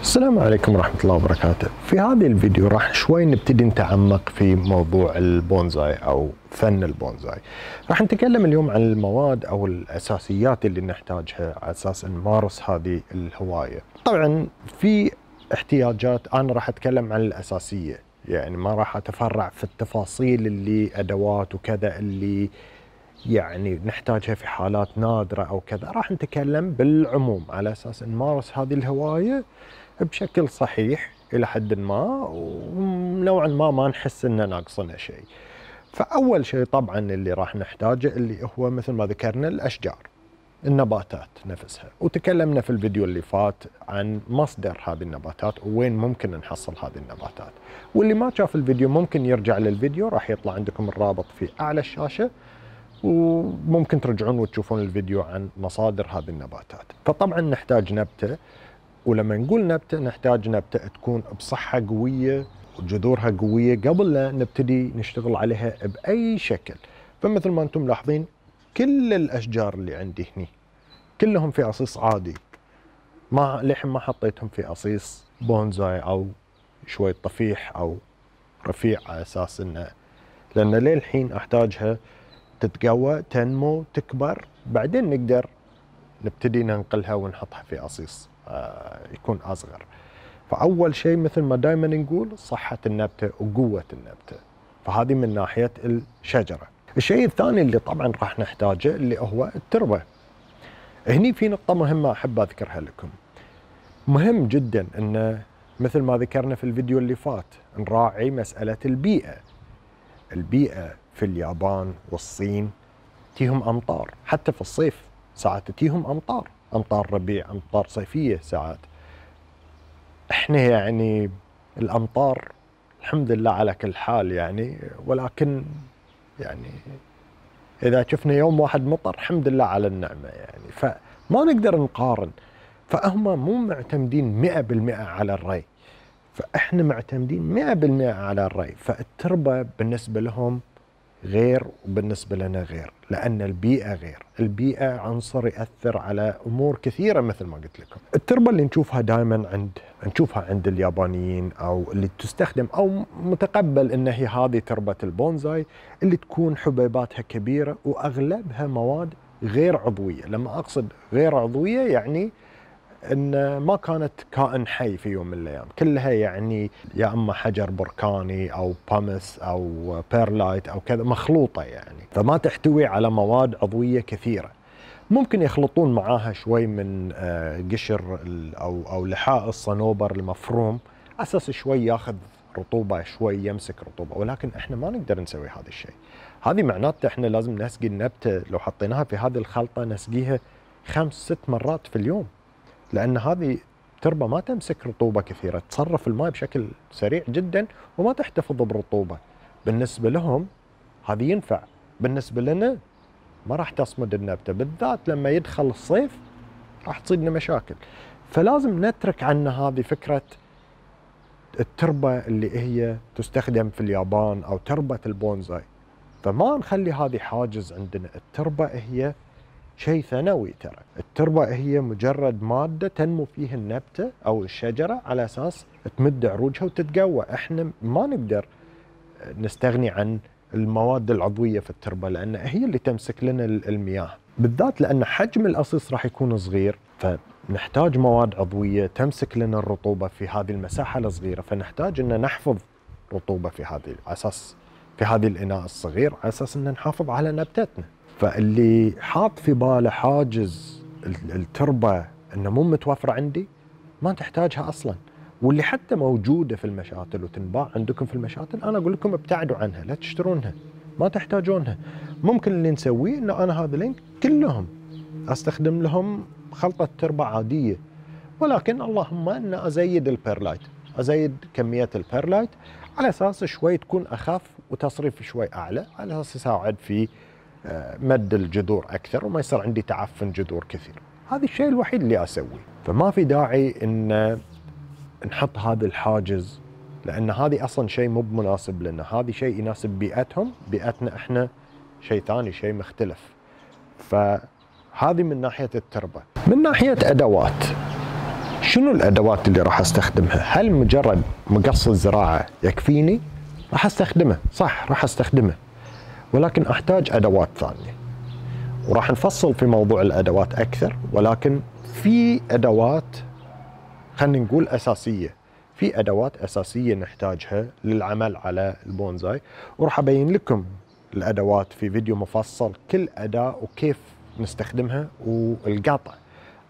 السلام عليكم ورحمة الله وبركاته في هذا الفيديو راح شوي نبتدي نتعمق في موضوع البونزاي أو فن البونزاي راح نتكلم اليوم عن المواد أو الأساسيات اللي نحتاجها على أساس نمارس هذه الهواية طبعا في احتياجات أنا راح أتكلم عن الأساسية يعني ما راح أتفرع في التفاصيل اللي أدوات وكذا اللي يعني نحتاجها في حالات نادرة أو كذا راح نتكلم بالعموم على أساس نمارس هذه الهواية بشكل صحيح الى حد ما ونوعا ما ما نحس ان ناقصنا شيء. فاول شيء طبعا اللي راح نحتاجه اللي هو مثل ما ذكرنا الاشجار النباتات نفسها وتكلمنا في الفيديو اللي فات عن مصدر هذه النباتات وين ممكن نحصل هذه النباتات واللي ما شاف الفيديو ممكن يرجع للفيديو راح يطلع عندكم الرابط في اعلى الشاشه وممكن ترجعون وتشوفون الفيديو عن مصادر هذه النباتات فطبعا نحتاج نبته ولما نقول نبتة نحتاج نبتة تكون بصحة قوية وجذورها قوية قبل لا نبتدي نشتغل عليها بأي شكل فمثل ما أنتم ملاحظين كل الأشجار اللي عندي هني كلهم في أصيص عادي ما لحم ما حطيتهم في أصيص بونزاي أو شوية طفيح أو رفيع على أساس أنه لأن للحين أحتاجها تتقوى تنمو تكبر بعدين نقدر نبتدي ننقلها ونحطها في أصيص آه، يكون اصغر فاول شيء مثل ما دائما نقول صحه النبته وقوه النبته فهذه من ناحيه الشجره الشيء الثاني اللي طبعا راح نحتاجه اللي هو التربه هني في نقطه مهمه احب اذكرها لكم مهم جدا ان مثل ما ذكرنا في الفيديو اللي فات نراعي مساله البيئه البيئه في اليابان والصين تيهم امطار حتى في الصيف ساعات تيهم امطار امطار ربيع امطار صيفيه ساعات احنا يعني الامطار الحمد لله على كل حال يعني ولكن يعني اذا شفنا يوم واحد مطر الحمد لله على النعمه يعني فما نقدر نقارن فهم مو معتمدين 100% على الري فاحنا معتمدين 100% على الري فالتربه بالنسبه لهم غير وبالنسبة لنا غير لأن البيئة غير البيئة عنصر يأثر على أمور كثيرة مثل ما قلت لكم التربة اللي نشوفها دائما عند نشوفها عند اليابانيين أو اللي تستخدم أو متقبل أن هي هذه تربة البونزاي اللي تكون حبيباتها كبيرة وأغلبها مواد غير عضوية لما أقصد غير عضوية يعني ان ما كانت كائن حي في يوم من الايام كلها يعني يا اما حجر بركاني او بامس او بيرلايت او كذا مخلوطه يعني فما تحتوي على مواد عضويه كثيره ممكن يخلطون معاها شوي من آه، قشر او او لحاء الصنوبر المفروم اساس شوي ياخذ رطوبه شوي يمسك رطوبه ولكن احنا ما نقدر نسوي هذا الشيء هذه معناته احنا لازم نسقي النبته لو حطيناها في هذه الخلطه نسقيها خمس ست مرات في اليوم لان هذه تربه ما تمسك رطوبه كثيره تصرف الماء بشكل سريع جدا وما تحتفظ بالرطوبه بالنسبه لهم هذه ينفع بالنسبه لنا ما راح تصمد النبته بالذات لما يدخل الصيف راح تصيدنا مشاكل فلازم نترك عنا هذه فكره التربه اللي هي تستخدم في اليابان او تربه البونزاي فما نخلي هذه حاجز عندنا التربه هي شيء ثانوي ترى التربة هي مجرد مادة تنمو فيها النبتة أو الشجرة على أساس تمد عروجها وتتقوى إحنا ما نقدر نستغني عن المواد العضوية في التربة لأن هي اللي تمسك لنا المياه بالذات لأن حجم الأصيص راح يكون صغير فنحتاج مواد عضوية تمسك لنا الرطوبة في هذه المساحة الصغيرة فنحتاج أن نحفظ رطوبة في هذه على أساس في هذه الإناء الصغير على أساس أن نحافظ على نبتتنا فاللي حاط في باله حاجز التربه انه مو متوفره عندي ما تحتاجها اصلا واللي حتى موجوده في المشاتل وتنباع عندكم في المشاتل انا اقول لكم ابتعدوا عنها لا تشترونها ما تحتاجونها ممكن اللي نسويه انه انا هذا لينك كلهم استخدم لهم خلطه تربه عاديه ولكن اللهم ان ازيد البيرلايت ازيد كميه البيرلايت على اساس شوي تكون اخف وتصريف شوي اعلى على اساس يساعد في آه، مد الجذور اكثر وما يصير عندي تعفن جذور كثير هذا الشيء الوحيد اللي اسويه فما في داعي ان نحط هذا الحاجز لان هذه اصلا شيء مو مناسب لنا هذا شيء يناسب بيئتهم بيئتنا احنا شيء ثاني شيء مختلف فهذه من ناحيه التربه من ناحيه ادوات شنو الادوات اللي راح استخدمها هل مجرد مقص الزراعه يكفيني راح استخدمه صح راح استخدمه ولكن احتاج ادوات ثانيه وراح نفصل في موضوع الادوات اكثر ولكن في ادوات خلينا نقول اساسيه في ادوات اساسيه نحتاجها للعمل على البونزاي وراح ابين لكم الادوات في فيديو مفصل كل اداه وكيف نستخدمها والقطع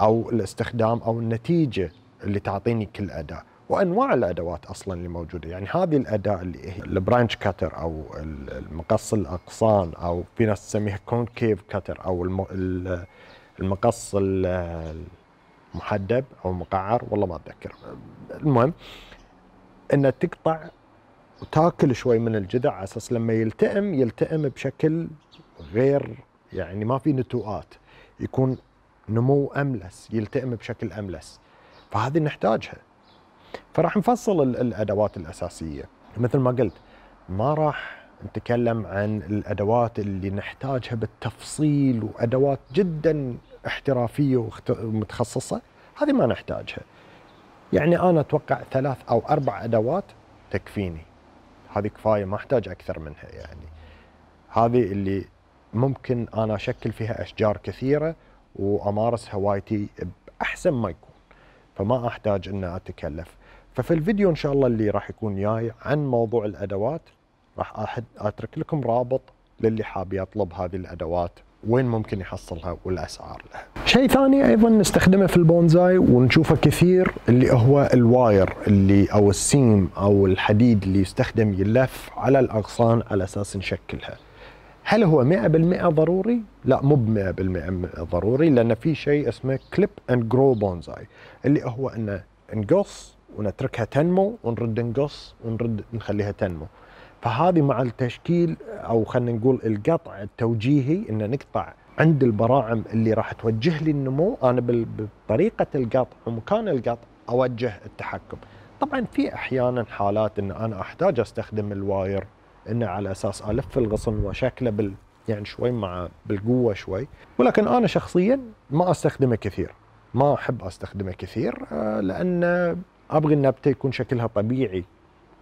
او الاستخدام او النتيجه اللي تعطيني كل اداه وانواع الادوات اصلا اللي موجوده يعني هذه الاداه اللي هي البرانش كاتر او المقص الاغصان او في ناس تسميها كونكيف كاتر او المقص المحدب او المقعر والله ما اتذكر المهم ان تقطع وتاكل شوي من الجذع على اساس لما يلتئم يلتئم بشكل غير يعني ما في نتوءات يكون نمو املس يلتئم بشكل املس فهذه نحتاجها فراح نفصل الادوات الاساسيه مثل ما قلت ما راح نتكلم عن الادوات اللي نحتاجها بالتفصيل وادوات جدا احترافيه ومتخصصه هذه ما نحتاجها يعني انا اتوقع ثلاث او اربع ادوات تكفيني هذه كفايه ما احتاج اكثر منها يعني هذه اللي ممكن انا اشكل فيها اشجار كثيره وامارس هوايتي باحسن ما يكون فما احتاج ان اتكلف ففي الفيديو ان شاء الله اللي راح يكون جاي عن موضوع الادوات راح اترك لكم رابط للي حاب يطلب هذه الادوات وين ممكن يحصلها والاسعار لها. شيء ثاني ايضا نستخدمه في البونزاي ونشوفه كثير اللي هو الواير اللي او السيم او الحديد اللي يستخدم يلف على الاغصان على اساس نشكلها. هل هو 100% ضروري؟ لا مو ب 100% ضروري لان في شيء اسمه كليب اند جرو بونزاي اللي هو انه نقص ونتركها تنمو ونرد نقص ونرد نخليها تنمو. فهذه مع التشكيل او خلينا نقول القطع التوجيهي ان نقطع عند البراعم اللي راح توجه لي النمو انا بطريقه القطع ومكان القطع اوجه التحكم. طبعا في احيانا حالات ان انا احتاج استخدم الواير انه على اساس الف الغصن وشكله بال يعني شوي مع بالقوه شوي ولكن انا شخصيا ما استخدمه كثير ما احب استخدمه كثير آه، لان ابغي النبته يكون شكلها طبيعي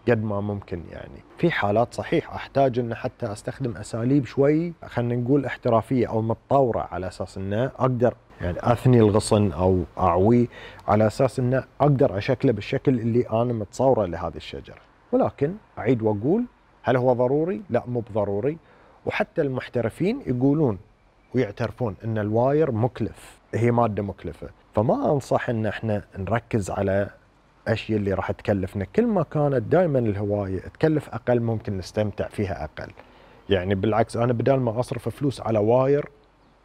قد ما ممكن يعني في حالات صحيح احتاج ان حتى استخدم اساليب شوي خلينا نقول احترافيه او متطوره على اساس انه اقدر يعني اثني الغصن او اعويه على اساس انه اقدر اشكله بالشكل اللي انا متصوره لهذه الشجره ولكن اعيد واقول هل هو ضروري؟ لا مو بضروري وحتى المحترفين يقولون ويعترفون ان الواير مكلف هي ماده مكلفه فما انصح ان احنا نركز على الاشياء اللي راح تكلفنا كل ما كانت دائما الهوايه تكلف اقل ممكن نستمتع فيها اقل يعني بالعكس انا بدال ما اصرف فلوس على واير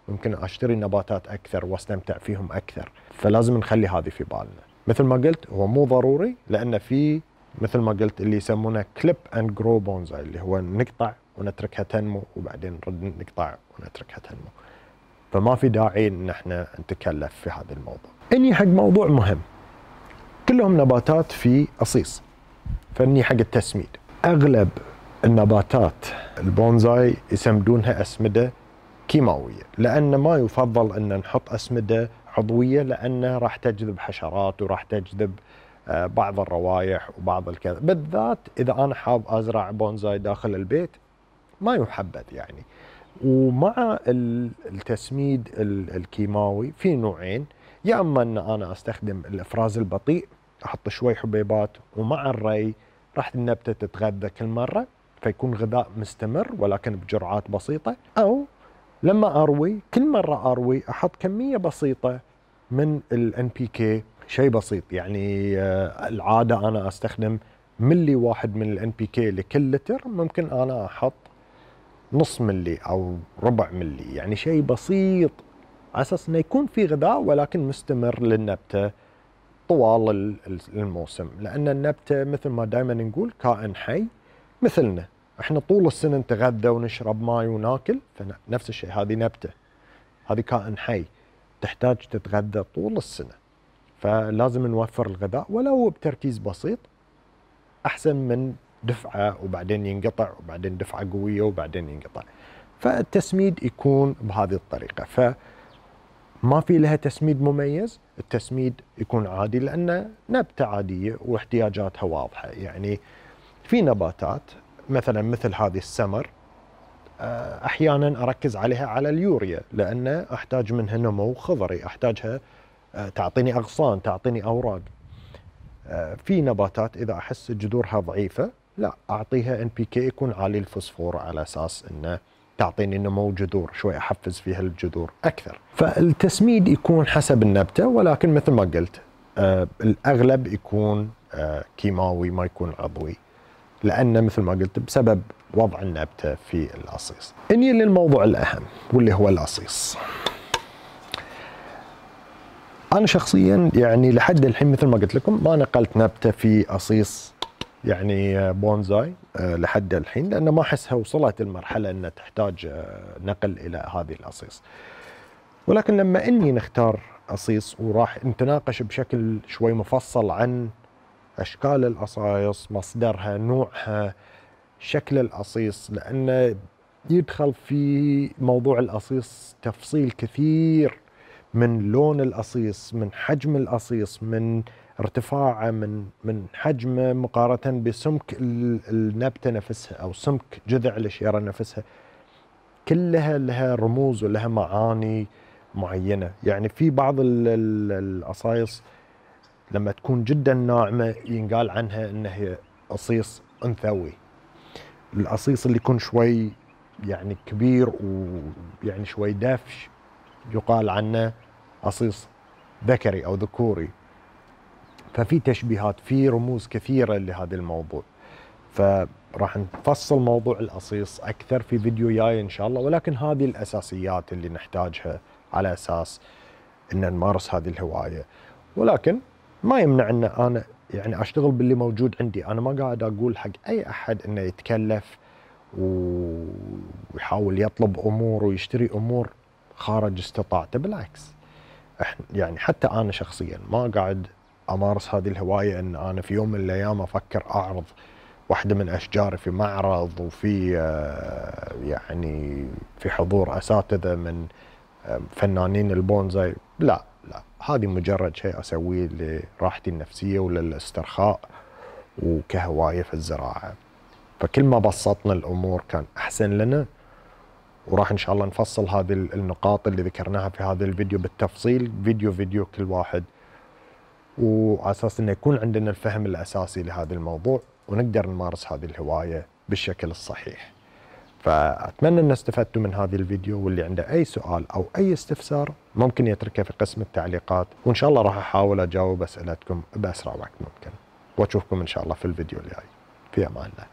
ممكن اشتري نباتات اكثر واستمتع فيهم اكثر فلازم نخلي هذه في بالنا مثل ما قلت هو مو ضروري لان في مثل ما قلت اللي يسمونه كليب اند جرو بونزاي اللي هو نقطع ونتركها تنمو وبعدين نرد نقطع ونتركها تنمو فما في داعي ان احنا نتكلف في هذا الموضوع اني حق موضوع مهم كلهم نباتات في اصيص فاني حق التسميد اغلب النباتات البونزاي يسمدونها اسمده كيماويه لان ما يفضل ان نحط اسمده عضويه لان راح تجذب حشرات وراح تجذب آه، بعض الروائح وبعض الكذا بالذات اذا انا حاب ازرع بونزاي داخل البيت ما يحبذ يعني ومع التسميد الكيماوي في نوعين يا اما ان انا استخدم الافراز البطيء احط شوي حبيبات ومع الري راح النبته تتغذى كل مره فيكون غذاء مستمر ولكن بجرعات بسيطه او لما اروي كل مره اروي احط كميه بسيطه من الان بي كي شيء بسيط يعني آه، العاده انا استخدم ملي واحد من الان بي كي لكل لتر ممكن انا احط نص ملي او ربع ملي يعني شيء بسيط على اساس انه يكون في غذاء ولكن مستمر للنبته طوال الموسم لان النبته مثل ما دائما نقول كائن حي مثلنا احنا طول السنه نتغذى ونشرب ماي وناكل فنفس الشيء هذه نبته هذه كائن حي تحتاج تتغذى طول السنه فلازم نوفر الغذاء ولو بتركيز بسيط احسن من دفعه وبعدين ينقطع وبعدين دفعه قويه وبعدين ينقطع فالتسميد يكون بهذه الطريقه ف ما في لها تسميد مميز التسميد يكون عادي لأن نبتة عادية واحتياجاتها واضحة يعني في نباتات مثلا مثل هذه السمر آه، أحيانا أركز عليها على اليوريا لأن أحتاج منها نمو خضري أحتاجها آه، تعطيني اغصان تعطيني اوراق آه، في نباتات اذا احس جذورها ضعيفه لا اعطيها ان بي كي يكون عالي الفوسفور على اساس انه تعطيني نمو جذور شوي احفز فيها الجذور اكثر فالتسميد يكون حسب النبته ولكن مثل ما قلت آه، الاغلب يكون كيماوي ما يكون عضوي لأنه مثل ما قلت بسبب وضع النبتة في الأصيص اني للموضوع الأهم واللي هو الأصيص انا شخصيا يعني لحد الحين مثل ما قلت لكم ما نقلت نبته في اصيص يعني بونزاي آه، لحد الحين لان ما احسها وصلت المرحله انها تحتاج آه، نقل الى هذه الاصيص ولكن لما اني نختار اصيص وراح نتناقش بشكل شوي مفصل عن اشكال الاصايص مصدرها نوعها شكل الاصيص لانه يدخل في موضوع الاصيص تفصيل كثير من لون القصيص من حجم القصيص من ارتفاعه من من حجمه مقارنه بسمك النبته نفسها او سمك جذع الشيره نفسها كلها لها رموز ولها معاني معينه يعني في بعض القصايص لما تكون جدا ناعمه ينقال عنها انها هي قصيص انثوي القصيص اللي يكون شوي يعني كبير ويعني شوي دافش يقال عنه أصيص ذكري أو ذكوري ففي تشبيهات في رموز كثيرة لهذا الموضوع فراح نفصل موضوع الأصيص أكثر في فيديو جاي إن شاء الله ولكن هذه الأساسيات اللي نحتاجها على أساس أن نمارس هذه الهواية ولكن ما يمنع أن أنا يعني أشتغل باللي موجود عندي أنا ما قاعد أقول حق أي أحد أنه يتكلف ويحاول يطلب أمور ويشتري أمور خارج استطاعته بالعكس يعني حتى انا شخصيا ما قاعد امارس هذه الهوايه ان انا في يوم من الايام افكر اعرض واحده من اشجاري في معرض وفي آه، يعني في حضور اساتذه من آه، فنانين البونزاي لا لا هذه مجرد شيء اسويه لراحتي النفسيه وللاسترخاء وكهوايه في الزراعه فكل ما بسطنا الامور كان احسن لنا وراح ان شاء الله نفصل هذه النقاط اللي ذكرناها في هذا الفيديو بالتفصيل فيديو فيديو كل واحد وعلى اساس انه يكون عندنا الفهم الاساسي لهذا الموضوع ونقدر نمارس هذه الهوايه بالشكل الصحيح. فاتمنى ان استفدتوا من هذا الفيديو واللي عنده اي سؤال او اي استفسار ممكن يتركه في قسم التعليقات وان شاء الله راح احاول اجاوب اسئلتكم باسرع وقت ممكن واشوفكم ان شاء الله في الفيديو الجاي في امان الله